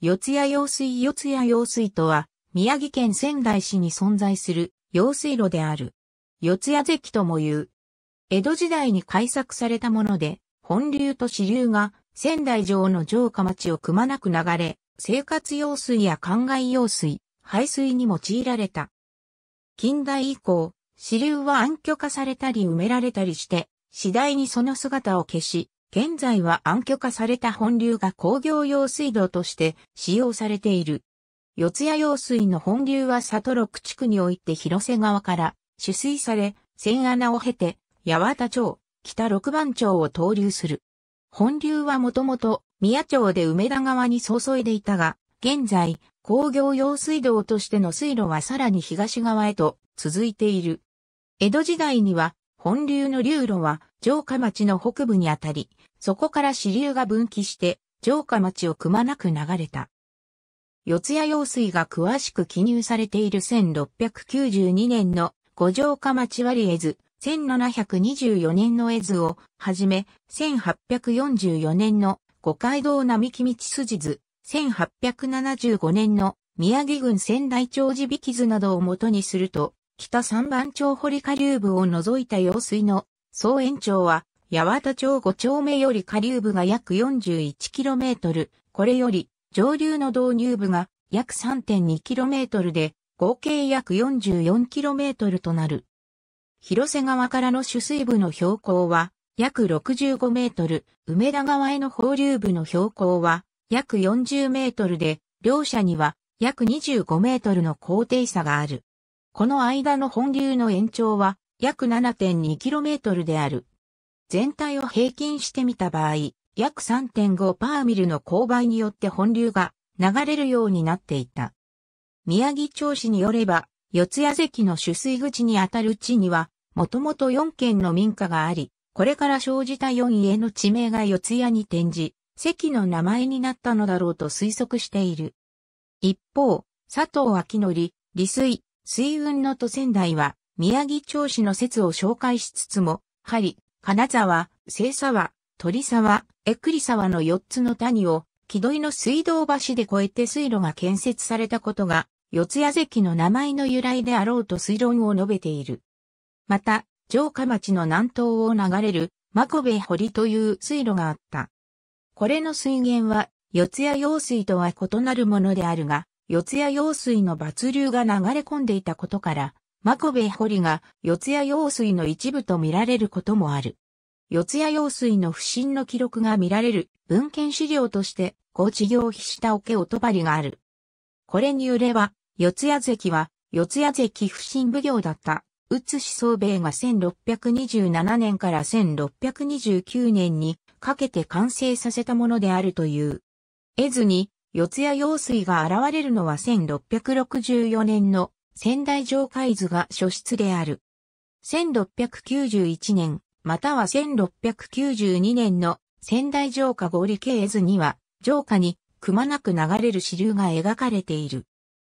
四谷用水四谷用水とは、宮城県仙台市に存在する用水路である。四谷関とも言う。江戸時代に開削されたもので、本流と支流が仙台城の城下町をくまなく流れ、生活用水や灌漑用水、排水に用いられた。近代以降、支流は暗渠化されたり埋められたりして、次第にその姿を消し、現在は暗渠化された本流が工業用水道として使用されている。四谷用水の本流は里六地区において広瀬川から取水され、千穴を経て、八幡町、北六番町を投流する。本流はもともと宮町で梅田川に注いでいたが、現在、工業用水道としての水路はさらに東側へと続いている。江戸時代には本流の流路は城下町の北部にあたり、そこから支流が分岐して城下町をくまなく流れた。四谷用水が詳しく記入されている1692年の五城下町割絵図、1724年の絵図をはじめ、1844年の五街道並木道筋図、1875年の宮城郡仙台町地引き図などをもとにすると、北三番町堀下流部を除いた用水の総延長は、八幡町五丁目より下流部が約 41km、これより上流の導入部が約 3.2km で、合計約 44km となる。広瀬川からの取水部の標高は約65メートル、梅田川への放流部の標高は約40メートルで、両者には約25メートルの高低差がある。この間の本流の延長は約 7.2km である。全体を平均してみた場合、約3.5パーミルの勾配によって本流が流れるようになっていた。宮城町市によれば、四谷関の取水口にあたる地には、もともと4軒の民家があり、これから生じた4家の地名が四谷に転じ、関の名前になったのだろうと推測している。一方、佐藤明則、利水、水運の都仙台は、宮城町市の説を紹介しつつも、針、金沢、清沢、鳥沢、えくり沢の4つの谷を、木戸井の水道橋で越えて水路が建設されたことが、四谷関の名前の由来であろうと推論を述べている。また、城下町の南東を流れる、真コベ堀という水路があった。これの水源は、四谷用水とは異なるものであるが、四谷用水の抜流が流れ込んでいたことから、マコベ堀が四谷用水の一部と見られることもある。四谷用水の不審の記録が見られる文献資料として、高知行費した桶音張りがある。これによれば、四谷関は、四谷関不審奉行だった、宇津市総兵衛が1627年から1629年にかけて完成させたものであるという。絵図に、四谷用水が現れるのは1664年の仙台城海図が初出である。1691年、または1692年の仙台城下合理系図には、城下にくまなく流れる支流が描かれている。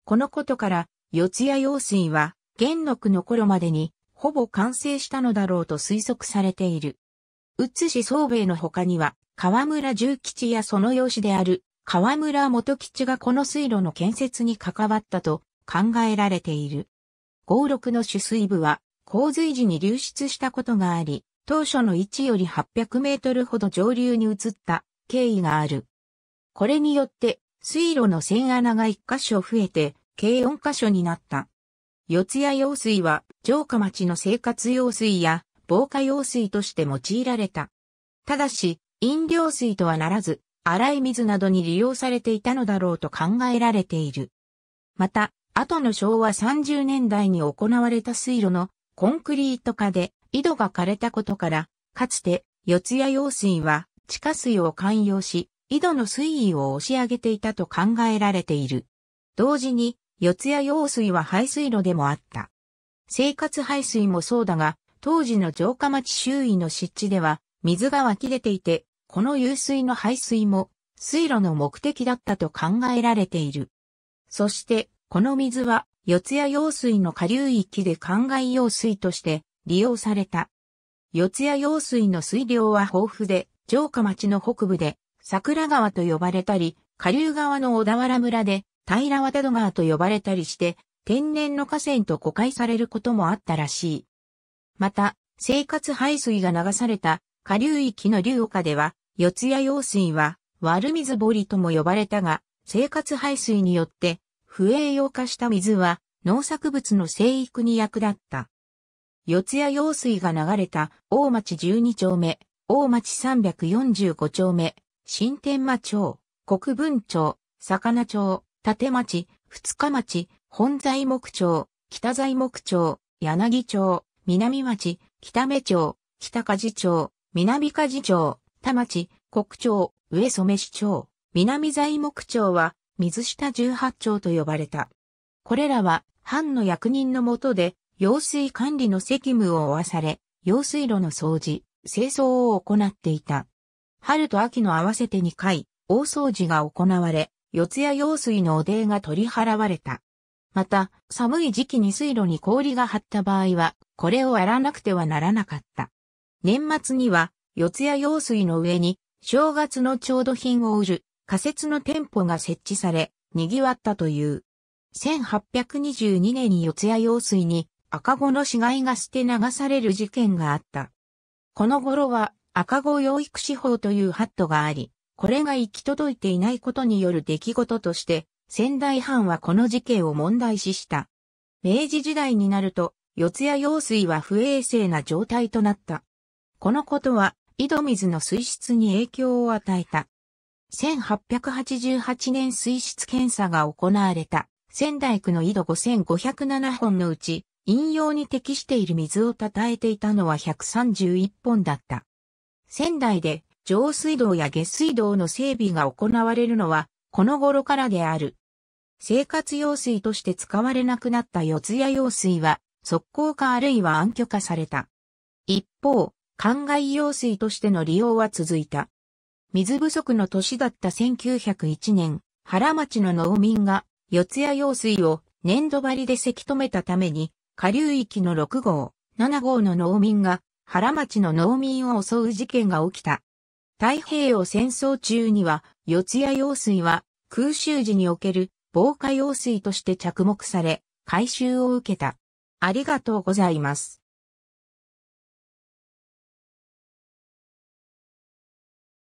このことから、四谷用水は、元禄の頃までに、ほぼ完成したのだろうと推測されている。宇津市総兵衛の他には、河村重吉やその養子である河村元吉がこの水路の建設に関わったと考えられている。56の取水部は洪水時に流出したことがあり、当初の位置より800メートルほど上流に移った経緯がある。これによって水路の線穴が1箇所増えて計4箇所になった。四谷用水は城下町の生活用水や防火用水として用いられた。ただし、飲料水とはならず、洗い水などに利用されていたのだろうと考えられている。また、後の昭和30年代に行われた水路のコンクリート化で井戸が枯れたことから、かつて四谷用水は地下水を寛容し、井戸の水位を押し上げていたと考えられている。同時に、四谷用水は排水路でもあった。生活排水もそうだが、当時の城下町周囲の湿地では、水が湧き出ていて、この湧水の排水も水路の目的だったと考えられている。そして、この水は四谷用水の下流域で灌漑用水として利用された。四谷用水の水量は豊富で、城下町の北部で桜川と呼ばれたり、下流側の小田原村で平和田戸川と呼ばれたりして、天然の河川と誤解されることもあったらしい。また、生活排水が流された下流域の流岡では、四谷用水は、悪水堀とも呼ばれたが、生活排水によって、不栄養化した水は、農作物の生育に役立った。四谷用水が流れた、大町12丁目、大町345丁目、新天間町、国分町、魚町、立町、二日町、本材木町、北材木町、柳町、南町、北目町、北梶町、南梶町、田町、国町、上染市町、南材木町は、水下十八町と呼ばれた。これらは、藩の役人のもとで、用水管理の責務を負わされ、用水路の掃除、清掃を行っていた。春と秋の合わせて2回、大掃除が行われ、四谷用水の汚泥が取り払われた。また、寒い時期に水路に氷が張った場合は、これを洗らなくてはならなかった。年末には、四谷用水の上に、正月の調度品を売る仮設の店舗が設置され、賑わったという。1822年に四谷用水に赤子の死骸が捨て流される事件があった。この頃は赤子養育司法というハットがあり、これが行き届いていないことによる出来事として、仙台藩はこの事件を問題視した。明治時代になると、四谷用水は不衛生な状態となった。このことは、井戸水の水質に影響を与えた。1888年水質検査が行われた仙台区の井戸5507本のうち、飲用に適している水を叩えていたのは131本だった。仙台で上水道や下水道の整備が行われるのは、この頃からである。生活用水として使われなくなった四谷用水は、速攻化あるいは暗居化された。一方、灌漑用水としての利用は続いた。水不足の年だった1901年、原町の農民が四谷用水を粘土張りでせき止めたために、下流域の6号、7号の農民が原町の農民を襲う事件が起きた。太平洋戦争中には、四谷用水は空襲時における防火用水として着目され、回収を受けた。ありがとうございます。